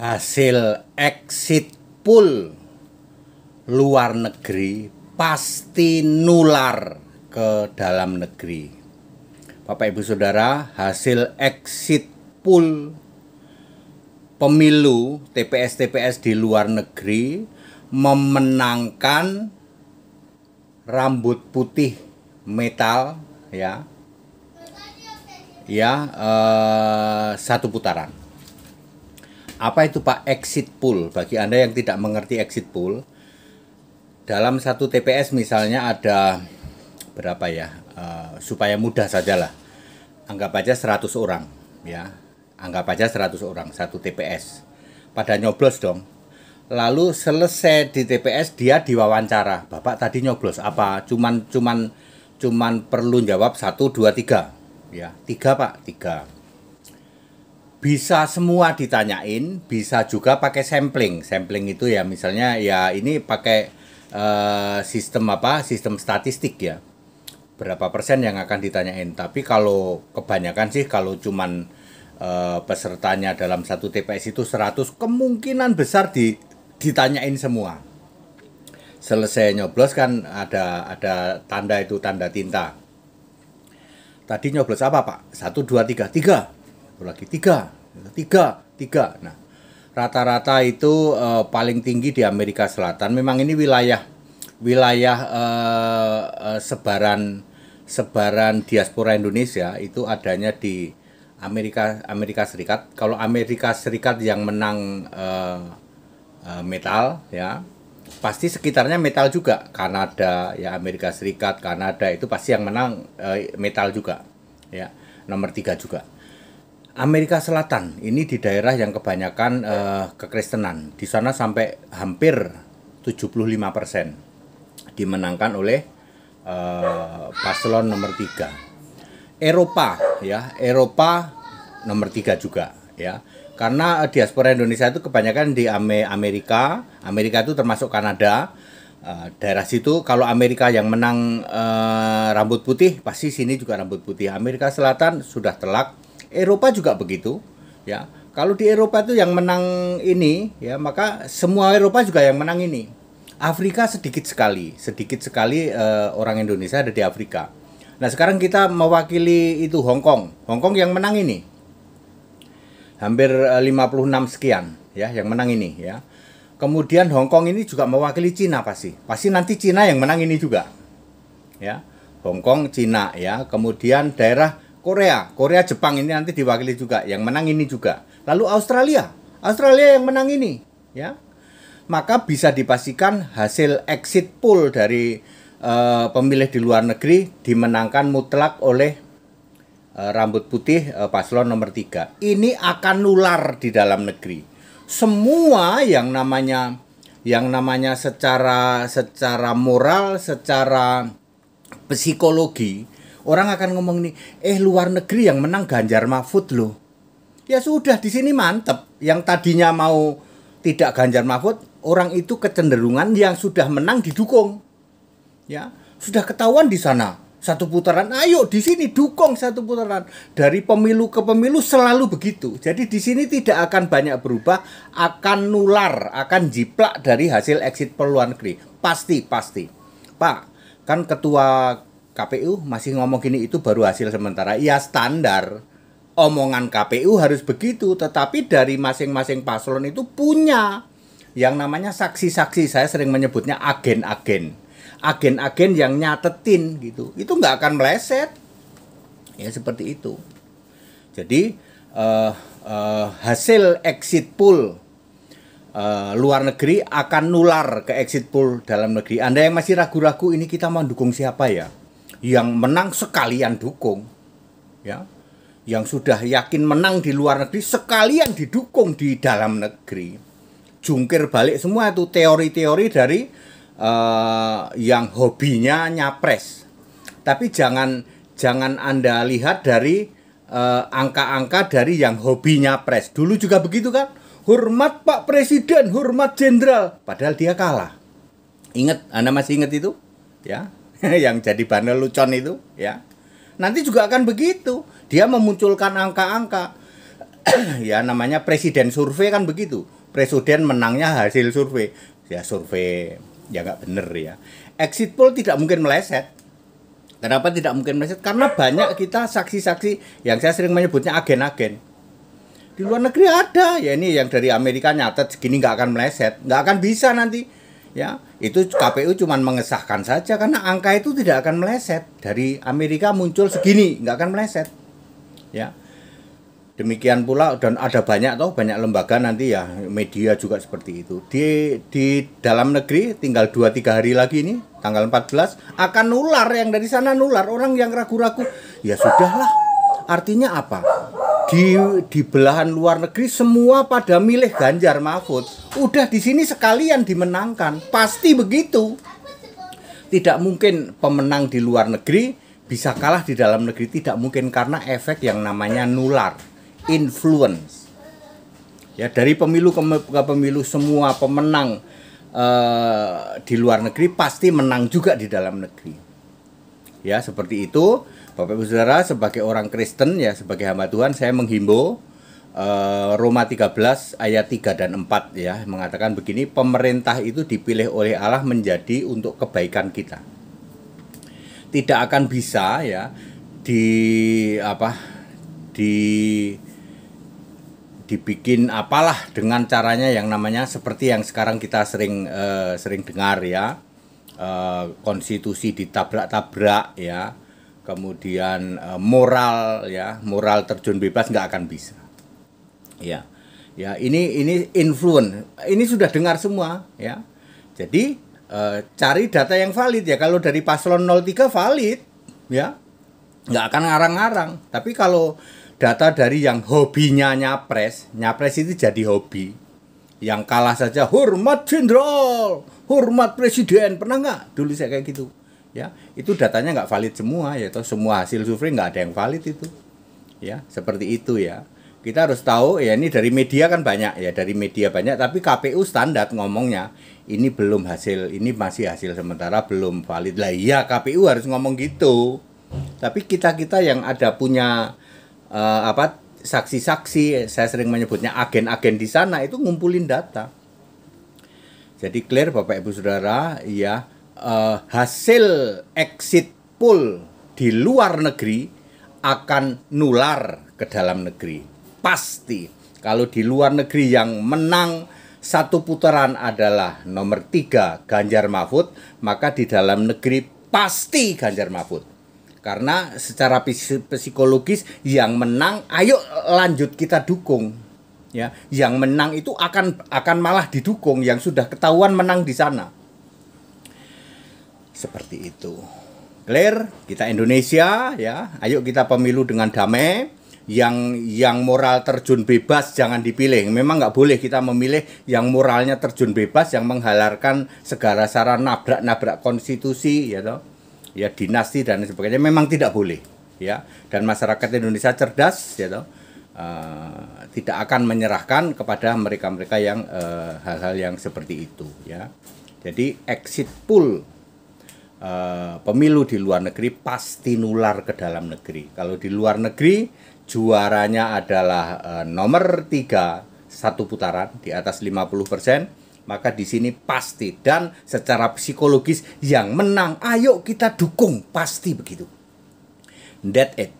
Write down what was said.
hasil exit pool luar negeri pasti nular ke dalam negeri. Bapak Ibu Saudara, hasil exit pool pemilu TPS-TPS di luar negeri memenangkan rambut putih metal ya. Ya, eh, satu putaran apa itu Pak exit pool? Bagi Anda yang tidak mengerti exit pool, dalam satu TPS misalnya ada berapa ya? Uh, supaya mudah sajalah. Anggap aja 100 orang ya. Anggap aja 100 orang satu TPS. Pada nyoblos dong. Lalu selesai di TPS dia diwawancara. Bapak tadi nyoblos apa? Cuman cuman cuman perlu jawab 1 2 3. Ya, tiga Pak, tiga bisa semua ditanyain, bisa juga pakai sampling. Sampling itu ya misalnya ya ini pakai uh, sistem apa? Sistem statistik ya. Berapa persen yang akan ditanyain. Tapi kalau kebanyakan sih kalau cuman uh, pesertanya dalam satu TPS itu 100 kemungkinan besar di ditanyain semua. Selesai nyoblos kan ada ada tanda itu tanda tinta. Tadi nyoblos apa, Pak? 1 2 3. 3 satu lagi tiga tiga tiga nah rata-rata itu uh, paling tinggi di Amerika Selatan memang ini wilayah wilayah uh, uh, sebaran sebaran diaspora Indonesia itu adanya di Amerika Amerika Serikat kalau Amerika Serikat yang menang uh, uh, metal ya pasti sekitarnya metal juga Kanada ya Amerika Serikat Kanada itu pasti yang menang uh, metal juga ya nomor tiga juga Amerika Selatan ini di daerah yang kebanyakan uh, kekristenan. Di sana sampai hampir 75% dimenangkan oleh uh, paslon nomor tiga. Eropa ya, Eropa nomor tiga juga ya. Karena eh, diaspora Indonesia itu kebanyakan di Amerika, Amerika itu termasuk Kanada. daerah situ kalau Amerika yang menang uh, rambut putih pasti sini juga rambut putih. Amerika Selatan sudah telak Eropa juga begitu ya kalau di Eropa itu yang menang ini ya maka semua Eropa juga yang menang ini Afrika sedikit sekali sedikit sekali uh, orang Indonesia ada di Afrika nah sekarang kita mewakili itu Hong Kong Hong Kong yang menang ini hampir 56 eh, sekian ya yang menang ini ya kemudian Hong Kong ini juga mewakili Cina pasti pasti nanti Cina yang menang ini juga ya Hong Kong Cina ya kemudian daerah Korea, Korea Jepang ini nanti diwakili juga, yang menang ini juga. Lalu Australia, Australia yang menang ini, ya. Maka bisa dipastikan hasil exit poll dari uh, pemilih di luar negeri dimenangkan mutlak oleh uh, rambut putih uh, paslon nomor 3. Ini akan nular di dalam negeri. Semua yang namanya yang namanya secara secara moral, secara psikologi Orang akan ngomong nih, eh luar negeri yang menang Ganjar Mahfud loh. Ya sudah di sini mantep. Yang tadinya mau tidak Ganjar Mahfud, orang itu kecenderungan yang sudah menang didukung. Ya, sudah ketahuan di sana. Satu putaran, ayo di sini dukung satu putaran. Dari pemilu ke pemilu selalu begitu. Jadi di sini tidak akan banyak berubah, akan nular, akan jiplak dari hasil exit peluang negeri. Pasti, pasti. Pak, kan ketua KPU masih ngomong gini itu baru hasil sementara. Ya standar omongan KPU harus begitu, tetapi dari masing-masing paslon itu punya yang namanya saksi-saksi. Saya sering menyebutnya agen-agen, agen-agen yang nyatetin gitu. Itu nggak akan meleset, ya seperti itu. Jadi uh, uh, hasil exit poll uh, eh, luar negeri akan nular ke exit poll dalam negeri. Anda yang masih ragu-ragu ini kita mau dukung siapa ya? yang menang sekalian dukung ya yang sudah yakin menang di luar negeri sekalian didukung di dalam negeri jungkir balik semua itu teori-teori dari uh, yang hobinya nyapres tapi jangan jangan anda lihat dari eh, angka-angka dari yang hobinya pres dulu juga begitu kan hormat Pak Presiden hormat Jenderal padahal dia kalah ingat anda masih ingat itu ya yang jadi bandel lucon itu ya nanti juga akan begitu dia memunculkan angka-angka ya namanya presiden survei kan begitu presiden menangnya hasil survei ya survei ya nggak bener ya exit poll tidak mungkin meleset kenapa tidak mungkin meleset karena banyak kita saksi-saksi yang saya sering menyebutnya agen-agen di luar negeri ada ya ini yang dari Amerika nyatet segini nggak akan meleset nggak akan bisa nanti ya itu KPU cuma mengesahkan saja karena angka itu tidak akan meleset dari Amerika muncul segini nggak akan meleset ya demikian pula dan ada banyak toh banyak lembaga nanti ya media juga seperti itu di di dalam negeri tinggal 2-3 hari lagi ini tanggal 14 akan nular yang dari sana nular orang yang ragu-ragu ya sudahlah artinya apa di di belahan luar negeri semua pada milih Ganjar Mahfud. Udah di sini sekalian dimenangkan, pasti begitu. Tidak mungkin pemenang di luar negeri bisa kalah di dalam negeri tidak mungkin karena efek yang namanya nular, influence. Ya dari pemilu ke, pemilu semua pemenang uh, di luar negeri pasti menang juga di dalam negeri. Ya, seperti itu. Bapak Ibu Saudara sebagai orang Kristen ya, sebagai hamba Tuhan saya menghimbau uh, eh, Roma 13 ayat 3 dan 4 ya mengatakan begini, pemerintah itu dipilih oleh Allah menjadi untuk kebaikan kita. Tidak akan bisa ya di apa di dibikin apalah dengan caranya yang namanya seperti yang sekarang kita sering uh, sering dengar ya Eh, konstitusi ditabrak-tabrak ya kemudian eh, moral ya moral terjun bebas nggak akan bisa ya ya ini ini influence ini sudah dengar semua ya jadi uh, cari data yang valid ya kalau dari paslon 03 valid ya nggak akan ngarang-ngarang tapi kalau data dari yang hobinya nyapres nyapres itu jadi hobi yang kalah saja hormat jenderal hormat presiden pernah nggak dulu saya kayak gitu ya itu datanya nggak valid semua ya toh semua hasil survei nggak ada yang valid itu ya seperti itu ya kita harus tahu ya ini dari media kan banyak ya dari media banyak tapi KPU standar ngomongnya ini belum hasil ini masih hasil sementara belum valid lah iya KPU harus ngomong gitu tapi kita kita yang ada punya uh, apa saksi-saksi, eh, saya sering menyebutnya agen-agen di sana itu ngumpulin data. Jadi clear Bapak Ibu Saudara, ya eh, hasil exit poll di luar negeri akan nular ke dalam negeri. Pasti kalau di luar negeri yang menang satu putaran adalah nomor tiga Ganjar Mahfud, maka di dalam negeri pasti Ganjar Mahfud karena secara psikologis yang menang ayo lanjut kita dukung ya yang menang itu akan akan malah didukung yang sudah ketahuan menang di sana seperti itu clear kita Indonesia ya ayo kita pemilu dengan damai yang yang moral terjun bebas jangan dipilih. Memang nggak boleh kita memilih yang moralnya terjun bebas yang menghalarkan segala cara nabrak-nabrak konstitusi ya toh ya dinasti dan sebagainya memang tidak boleh ya dan masyarakat Indonesia cerdas ya toh, uh, tidak akan menyerahkan kepada mereka-mereka yang eh, hal-hal uh, yang seperti itu ya jadi exit pool uh, pemilu di luar negeri pasti nular ke dalam negeri kalau di luar negeri juaranya adalah uh, nomor tiga satu putaran di atas 50 persen maka di sini pasti dan secara psikologis yang menang, ayo kita dukung pasti begitu. That it.